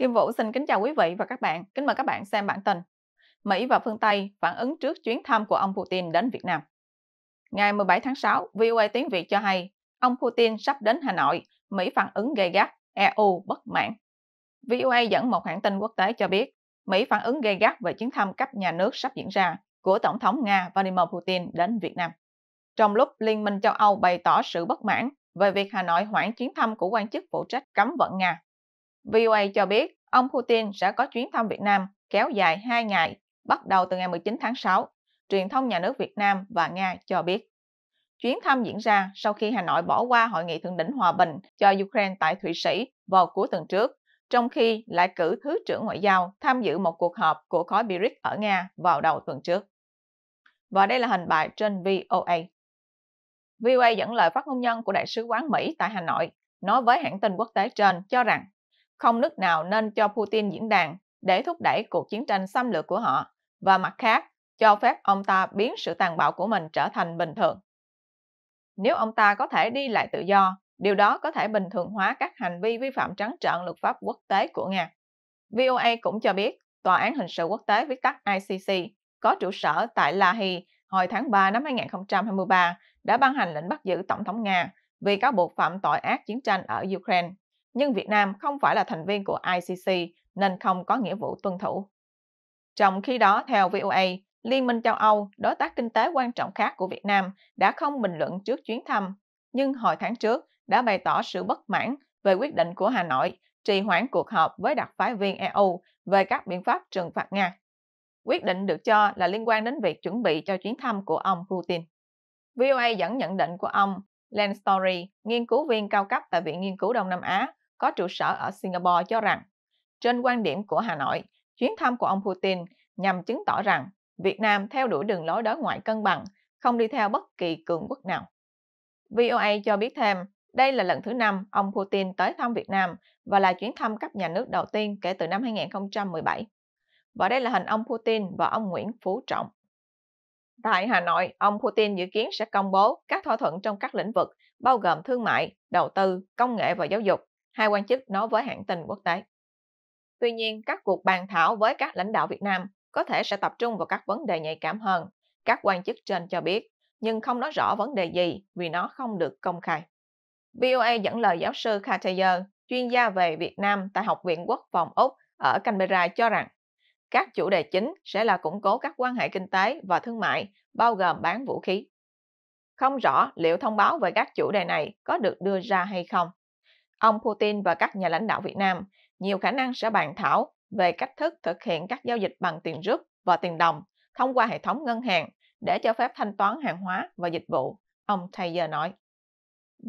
Kim Vũ xin kính chào quý vị và các bạn. Kính mời các bạn xem bản tin. Mỹ và phương Tây phản ứng trước chuyến thăm của ông Putin đến Việt Nam. Ngày 17 tháng 6, VOA tiếng Việt cho hay ông Putin sắp đến Hà Nội, Mỹ phản ứng gay gắt, EU bất mãn. VOA dẫn một hãng tin quốc tế cho biết Mỹ phản ứng gay gắt về chuyến thăm cấp nhà nước sắp diễn ra của Tổng thống Nga Vladimir Putin đến Việt Nam. Trong lúc Liên minh châu Âu bày tỏ sự bất mãn về việc Hà Nội hoãn chuyến thăm của quan chức phụ trách cấm vận Nga VOA cho biết ông Putin sẽ có chuyến thăm Việt Nam kéo dài 2 ngày, bắt đầu từ ngày 19 tháng 6, truyền thông nhà nước Việt Nam và Nga cho biết. Chuyến thăm diễn ra sau khi Hà Nội bỏ qua hội nghị thượng đỉnh hòa bình cho Ukraine tại Thụy Sĩ vào cuối tuần trước, trong khi lại cử Thứ trưởng Ngoại giao tham dự một cuộc họp của khối BRICS ở Nga vào đầu tuần trước. Và đây là hình bài trên VOA. VOA dẫn lời phát ngôn nhân của Đại sứ quán Mỹ tại Hà Nội nói với hãng tin quốc tế trên cho rằng không nước nào nên cho Putin diễn đàn để thúc đẩy cuộc chiến tranh xâm lược của họ và mặt khác cho phép ông ta biến sự tàn bạo của mình trở thành bình thường. Nếu ông ta có thể đi lại tự do, điều đó có thể bình thường hóa các hành vi vi phạm trắng trợn luật pháp quốc tế của Nga. VOA cũng cho biết Tòa án Hình sự Quốc tế viết tắt ICC có trụ sở tại La Hi hồi tháng 3 năm 2023 đã ban hành lệnh bắt giữ Tổng thống Nga vì cáo buộc phạm tội ác chiến tranh ở Ukraine nhưng Việt Nam không phải là thành viên của ICC nên không có nghĩa vụ tuân thủ. Trong khi đó, theo VOA, Liên minh châu Âu, đối tác kinh tế quan trọng khác của Việt Nam, đã không bình luận trước chuyến thăm, nhưng hồi tháng trước đã bày tỏ sự bất mãn về quyết định của Hà Nội trì hoãn cuộc họp với đặc phái viên EU về các biện pháp trừng phạt Nga. Quyết định được cho là liên quan đến việc chuẩn bị cho chuyến thăm của ông Putin. VOA dẫn nhận định của ông Len Story, nghiên cứu viên cao cấp tại Viện Nghiên cứu Đông Nam Á có trụ sở ở Singapore cho rằng, trên quan điểm của Hà Nội, chuyến thăm của ông Putin nhằm chứng tỏ rằng Việt Nam theo đuổi đường lối đối ngoại cân bằng, không đi theo bất kỳ cường quốc nào. VOA cho biết thêm, đây là lần thứ năm ông Putin tới thăm Việt Nam và là chuyến thăm cấp nhà nước đầu tiên kể từ năm 2017. Và đây là hình ông Putin và ông Nguyễn Phú Trọng. Tại Hà Nội, ông Putin dự kiến sẽ công bố các thỏa thuận trong các lĩnh vực bao gồm thương mại, đầu tư, công nghệ và giáo dục hai quan chức nói với hãng tin quốc tế. Tuy nhiên, các cuộc bàn thảo với các lãnh đạo Việt Nam có thể sẽ tập trung vào các vấn đề nhạy cảm hơn, các quan chức trên cho biết, nhưng không nói rõ vấn đề gì vì nó không được công khai. VOA dẫn lời giáo sư Cartier, chuyên gia về Việt Nam tại Học viện Quốc phòng Úc ở Canberra cho rằng các chủ đề chính sẽ là củng cố các quan hệ kinh tế và thương mại, bao gồm bán vũ khí. Không rõ liệu thông báo về các chủ đề này có được đưa ra hay không. Ông Putin và các nhà lãnh đạo Việt Nam nhiều khả năng sẽ bàn thảo về cách thức thực hiện các giao dịch bằng tiền rúp và tiền đồng thông qua hệ thống ngân hàng để cho phép thanh toán hàng hóa và dịch vụ, ông Taylor nói.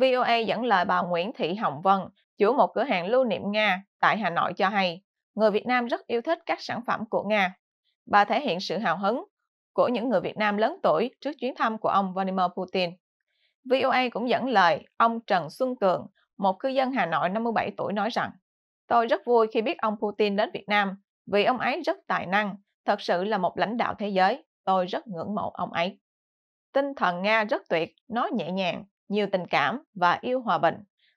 VOA dẫn lời bà Nguyễn Thị Hồng Vân, chủ một cửa hàng lưu niệm Nga tại Hà Nội cho hay, người Việt Nam rất yêu thích các sản phẩm của Nga. Bà thể hiện sự hào hứng của những người Việt Nam lớn tuổi trước chuyến thăm của ông Vladimir Putin. VOA cũng dẫn lời ông Trần Xuân Cường, một cư dân Hà Nội 57 tuổi nói rằng Tôi rất vui khi biết ông Putin đến Việt Nam vì ông ấy rất tài năng, thật sự là một lãnh đạo thế giới. Tôi rất ngưỡng mộ ông ấy. Tinh thần Nga rất tuyệt, nói nhẹ nhàng, nhiều tình cảm và yêu hòa bình.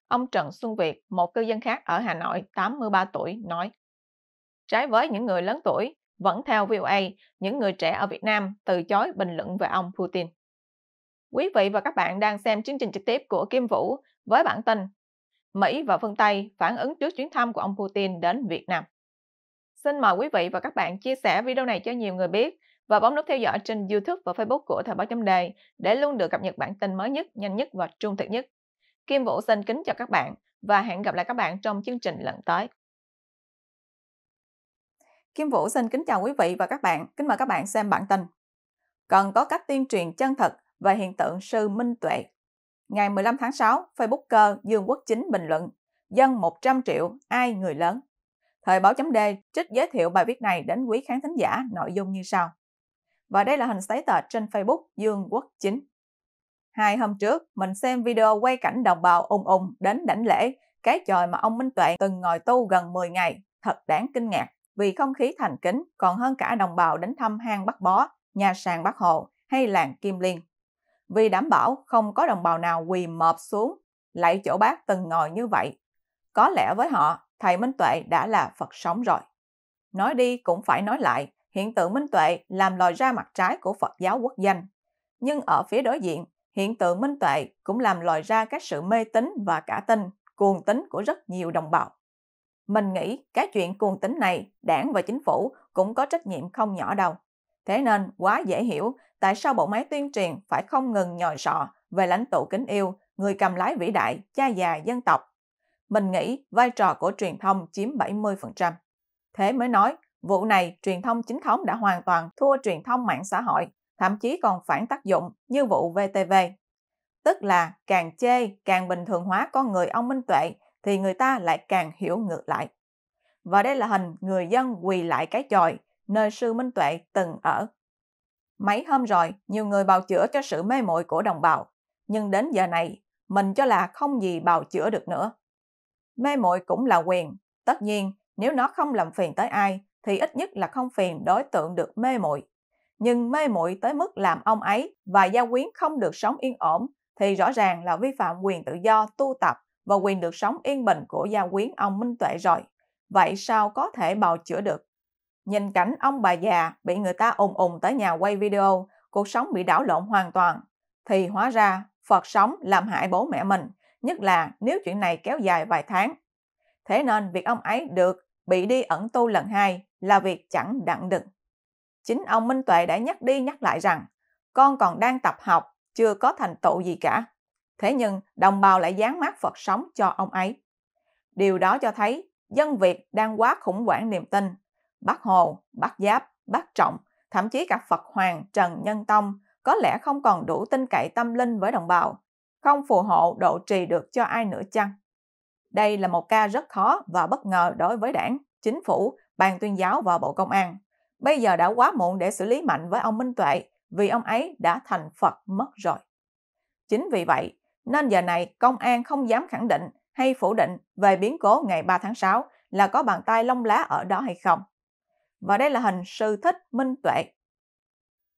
Ông Trần Xuân Việt, một cư dân khác ở Hà Nội, 83 tuổi, nói Trái với những người lớn tuổi, vẫn theo VOA, những người trẻ ở Việt Nam từ chối bình luận về ông Putin. Quý vị và các bạn đang xem chương trình trực tiếp của Kim Vũ với bản tin Mỹ và phương Tây phản ứng trước chuyến thăm của ông Putin đến Việt Nam. Xin mời quý vị và các bạn chia sẻ video này cho nhiều người biết và bấm nút theo dõi trên YouTube và Facebook của Thời báo chấm đề để luôn được cập nhật bản tin mới nhất, nhanh nhất và trung thực nhất. Kim Vũ xin kính chào các bạn và hẹn gặp lại các bạn trong chương trình lần tới. Kim Vũ xin kính chào quý vị và các bạn, kính mời các bạn xem bản tin. Cần có cách tuyên truyền chân thật và hiện tượng sư minh tuệ Ngày 15 tháng 6, Facebooker Dương Quốc Chính bình luận Dân 100 triệu, ai người lớn? Thời báo chấm trích giới thiệu bài viết này đến quý khán thính giả nội dung như sau. Và đây là hình status trên Facebook Dương Quốc Chính. Hai hôm trước, mình xem video quay cảnh đồng bào ùng ùng đến đảnh lễ, cái chòi mà ông Minh Tuệ từng ngồi tu gần 10 ngày, thật đáng kinh ngạc vì không khí thành kính còn hơn cả đồng bào đến thăm hang Bắc Bó, nhà sàn Bắc Hồ hay làng Kim Liên vì đảm bảo không có đồng bào nào quỳ mọp xuống lại chỗ bác từng ngồi như vậy. Có lẽ với họ, thầy Minh Tuệ đã là Phật sống rồi. Nói đi cũng phải nói lại, hiện tượng Minh Tuệ làm lòi ra mặt trái của Phật giáo quốc danh. Nhưng ở phía đối diện, hiện tượng Minh Tuệ cũng làm lòi ra các sự mê tín và cả tin, cuồng tín của rất nhiều đồng bào. Mình nghĩ cái chuyện cuồng tín này, đảng và chính phủ cũng có trách nhiệm không nhỏ đâu. Thế nên quá dễ hiểu tại sao bộ máy tuyên truyền phải không ngừng nhòi sọ về lãnh tụ kính yêu, người cầm lái vĩ đại, cha già dân tộc. Mình nghĩ vai trò của truyền thông chiếm 70%. Thế mới nói, vụ này truyền thông chính thống đã hoàn toàn thua truyền thông mạng xã hội, thậm chí còn phản tác dụng như vụ VTV. Tức là càng chê, càng bình thường hóa con người ông Minh Tuệ thì người ta lại càng hiểu ngược lại. Và đây là hình người dân quỳ lại cái chòi, nơi sư Minh Tuệ từng ở. Mấy hôm rồi, nhiều người bào chữa cho sự mê muội của đồng bào, nhưng đến giờ này, mình cho là không gì bào chữa được nữa. Mê muội cũng là quyền, tất nhiên nếu nó không làm phiền tới ai thì ít nhất là không phiền đối tượng được mê muội. Nhưng mê muội tới mức làm ông ấy và gia quyến không được sống yên ổn thì rõ ràng là vi phạm quyền tự do tu tập và quyền được sống yên bình của gia quyến ông Minh Tuệ rồi. Vậy sao có thể bào chữa được? Nhìn cảnh ông bà già bị người ta ồn ồn tới nhà quay video, cuộc sống bị đảo lộn hoàn toàn, thì hóa ra Phật sống làm hại bố mẹ mình, nhất là nếu chuyện này kéo dài vài tháng. Thế nên việc ông ấy được bị đi ẩn tu lần hai là việc chẳng đặng đừng. Chính ông Minh Tuệ đã nhắc đi nhắc lại rằng con còn đang tập học, chưa có thành tựu gì cả. Thế nhưng đồng bào lại dán mát Phật sống cho ông ấy. Điều đó cho thấy dân Việt đang quá khủng hoảng niềm tin Bác Hồ, Bác Giáp, Bác Trọng, thậm chí cả Phật Hoàng Trần Nhân Tông có lẽ không còn đủ tin cậy tâm linh với đồng bào, không phù hộ độ trì được cho ai nữa chăng? Đây là một ca rất khó và bất ngờ đối với đảng, chính phủ, ban tuyên giáo và bộ công an. Bây giờ đã quá muộn để xử lý mạnh với ông Minh Tuệ vì ông ấy đã thành Phật mất rồi. Chính vì vậy, nên giờ này công an không dám khẳng định hay phủ định về biến cố ngày 3 tháng 6 là có bàn tay lông lá ở đó hay không và đây là hình sư thích minh tuệ.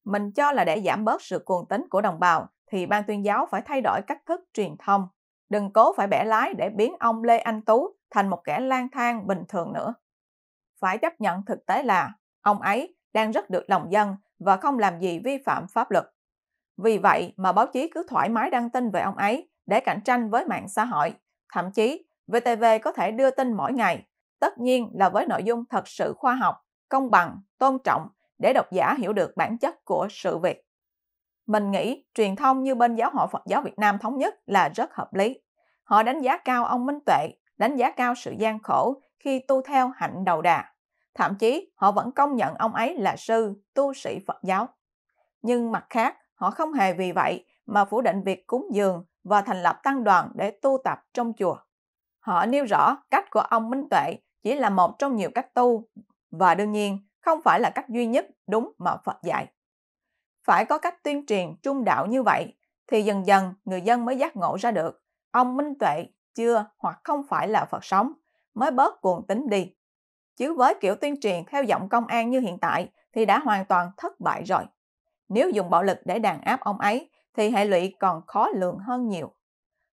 Mình cho là để giảm bớt sự cuồng tính của đồng bào thì ban tuyên giáo phải thay đổi cách thức truyền thông. Đừng cố phải bẻ lái để biến ông Lê Anh Tú thành một kẻ lang thang bình thường nữa. Phải chấp nhận thực tế là ông ấy đang rất được lòng dân và không làm gì vi phạm pháp luật. Vì vậy mà báo chí cứ thoải mái đăng tin về ông ấy để cạnh tranh với mạng xã hội. Thậm chí, VTV có thể đưa tin mỗi ngày, tất nhiên là với nội dung thật sự khoa học công bằng, tôn trọng để độc giả hiểu được bản chất của sự việc. Mình nghĩ truyền thông như bên Giáo hội Phật giáo Việt Nam thống nhất là rất hợp lý. Họ đánh giá cao ông Minh Tuệ, đánh giá cao sự gian khổ khi tu theo hạnh đầu đà. Thậm chí họ vẫn công nhận ông ấy là sư, tu sĩ Phật giáo. Nhưng mặt khác, họ không hề vì vậy mà phủ định việc cúng dường và thành lập tăng đoàn để tu tập trong chùa. Họ nêu rõ cách của ông Minh Tuệ chỉ là một trong nhiều cách tu và đương nhiên, không phải là cách duy nhất đúng mà Phật dạy. Phải có cách tuyên truyền trung đạo như vậy, thì dần dần người dân mới giác ngộ ra được ông Minh Tuệ chưa hoặc không phải là Phật sống, mới bớt cuồng tính đi. Chứ với kiểu tuyên truyền theo giọng công an như hiện tại thì đã hoàn toàn thất bại rồi. Nếu dùng bạo lực để đàn áp ông ấy thì hệ lụy còn khó lường hơn nhiều.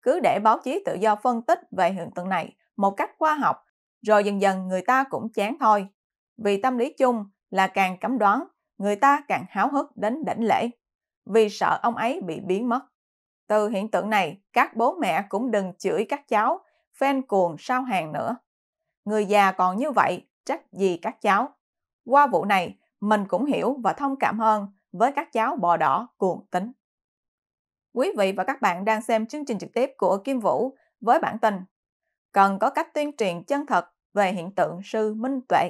Cứ để báo chí tự do phân tích về hiện tượng này một cách khoa học, rồi dần dần người ta cũng chán thôi vì tâm lý chung là càng cấm đoán, người ta càng háo hức đến đảnh lễ, vì sợ ông ấy bị biến mất. Từ hiện tượng này, các bố mẹ cũng đừng chửi các cháu, phen cuồng sao hàng nữa. Người già còn như vậy, trách gì các cháu. Qua vụ này, mình cũng hiểu và thông cảm hơn với các cháu bò đỏ cuồng tính. Quý vị và các bạn đang xem chương trình trực tiếp của Kim Vũ với bản tin Cần có cách tuyên truyền chân thật về hiện tượng sư minh tuệ.